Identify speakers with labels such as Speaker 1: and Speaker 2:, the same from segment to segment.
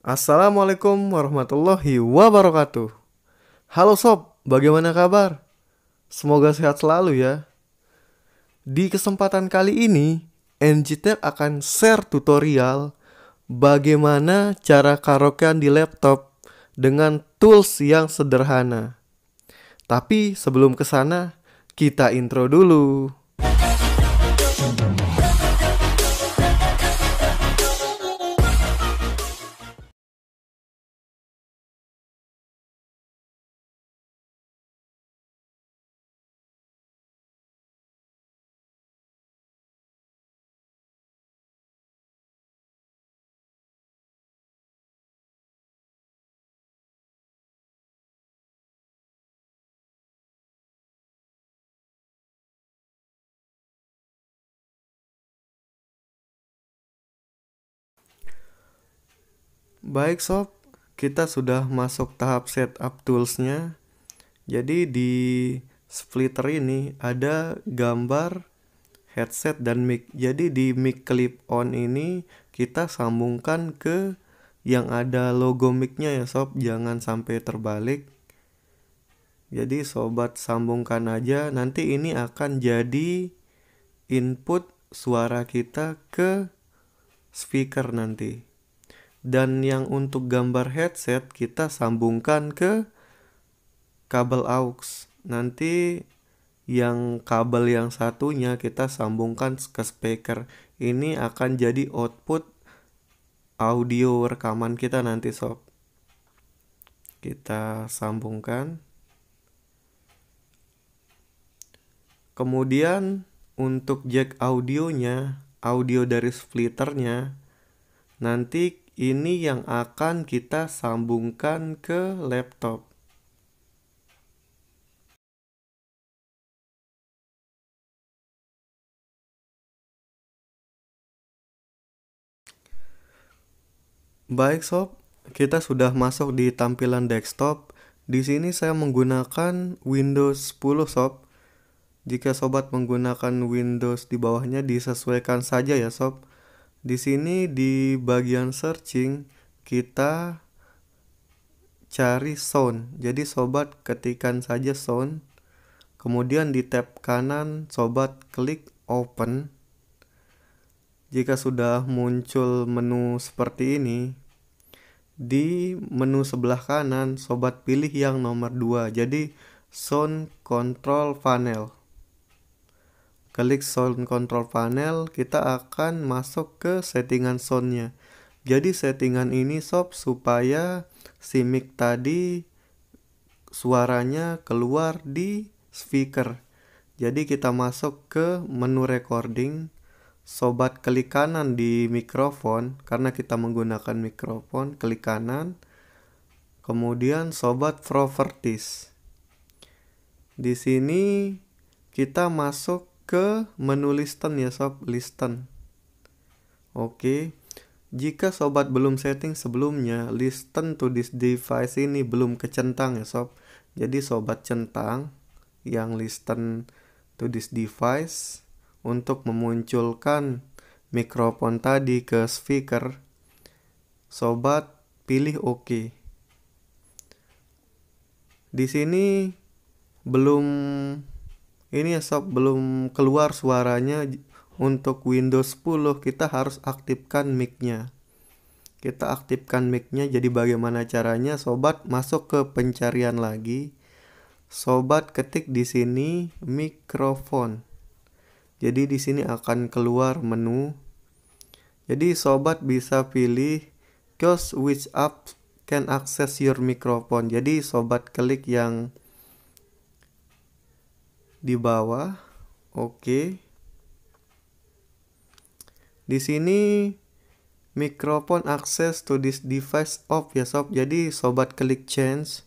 Speaker 1: Assalamualaikum warahmatullahi wabarakatuh. Halo sob, bagaimana kabar? Semoga sehat selalu ya. Di kesempatan kali ini, NGTech akan share tutorial bagaimana cara karaokean di laptop dengan tools yang sederhana. Tapi sebelum kesana, kita intro dulu. Baik sob, kita sudah masuk tahap setup toolsnya. Jadi di splitter ini ada gambar headset dan mic. Jadi di mic clip on ini kita sambungkan ke yang ada logo mic ya sob, jangan sampai terbalik. Jadi sobat sambungkan aja, nanti ini akan jadi input suara kita ke speaker nanti dan yang untuk gambar headset kita sambungkan ke kabel aux nanti yang kabel yang satunya kita sambungkan ke speaker ini akan jadi output audio rekaman kita nanti sob kita sambungkan kemudian untuk jack audionya audio dari splitternya nanti ini yang akan kita sambungkan ke laptop. Baik sob, kita sudah masuk di tampilan desktop. Di sini saya menggunakan Windows 10 sob. Jika sobat menggunakan Windows di bawahnya disesuaikan saja ya sob di sini di bagian searching kita cari sound. Jadi sobat ketikan saja sound. Kemudian di tab kanan sobat klik open. Jika sudah muncul menu seperti ini, di menu sebelah kanan sobat pilih yang nomor 2. Jadi sound control panel klik sound control panel kita akan masuk ke settingan soundnya jadi settingan ini sob supaya si mic tadi suaranya keluar di speaker jadi kita masuk ke menu recording sobat klik kanan di mikrofon karena kita menggunakan mikrofon klik kanan kemudian sobat properties di sini kita masuk ke menu listen ya sob, listen Oke. Jika sobat belum setting sebelumnya, listen to this device ini belum kecentang ya sob. Jadi sobat centang yang listen to this device untuk memunculkan mikrofon tadi ke speaker, sobat pilih OK. Di sini belum ini ya, sob belum keluar suaranya untuk Windows 10 kita harus aktifkan mic-nya kita aktifkan mic-nya jadi bagaimana caranya sobat masuk ke pencarian lagi sobat ketik di sini mikrofon jadi di sini akan keluar menu jadi sobat bisa pilih choose which app can access your microphone jadi sobat klik yang di bawah. Oke. Di sini mikrofon akses to this device off ya sob. Jadi sobat klik change.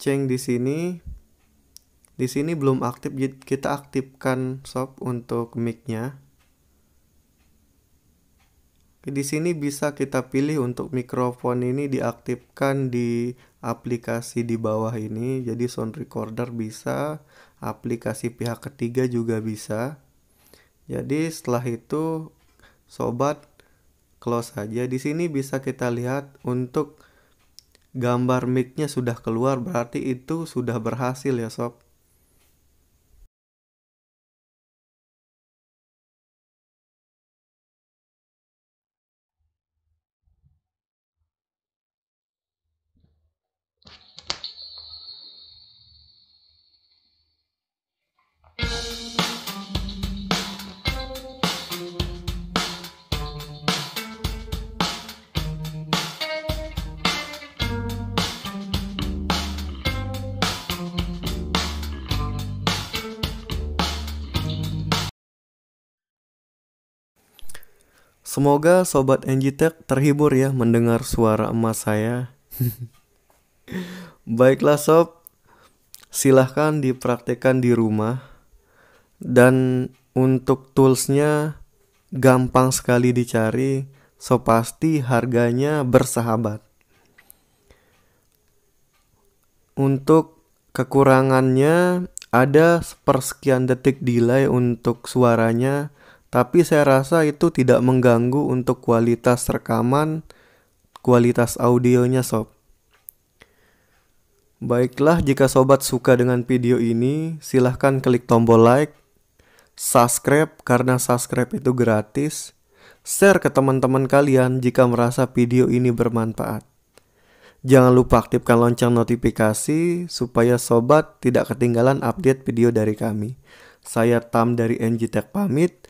Speaker 1: Change di sini. Di sini belum aktif, kita aktifkan sob untuk mic-nya. Di sini bisa kita pilih untuk mikrofon ini diaktifkan di aplikasi di bawah ini. Jadi sound recorder bisa, aplikasi pihak ketiga juga bisa. Jadi setelah itu sobat close saja. Di sini bisa kita lihat untuk gambar mic-nya sudah keluar berarti itu sudah berhasil ya sob. Semoga sobat NGTech terhibur ya mendengar suara emas saya. Baiklah sob, silahkan dipraktekkan di rumah. Dan untuk toolsnya gampang sekali dicari, so pasti harganya bersahabat. Untuk kekurangannya ada sepersekian detik delay untuk suaranya tapi saya rasa itu tidak mengganggu untuk kualitas rekaman, kualitas audionya sob. Baiklah, jika sobat suka dengan video ini, silahkan klik tombol like, subscribe karena subscribe itu gratis, share ke teman-teman kalian jika merasa video ini bermanfaat. Jangan lupa aktifkan lonceng notifikasi supaya sobat tidak ketinggalan update video dari kami. Saya Tam dari NG Tech pamit.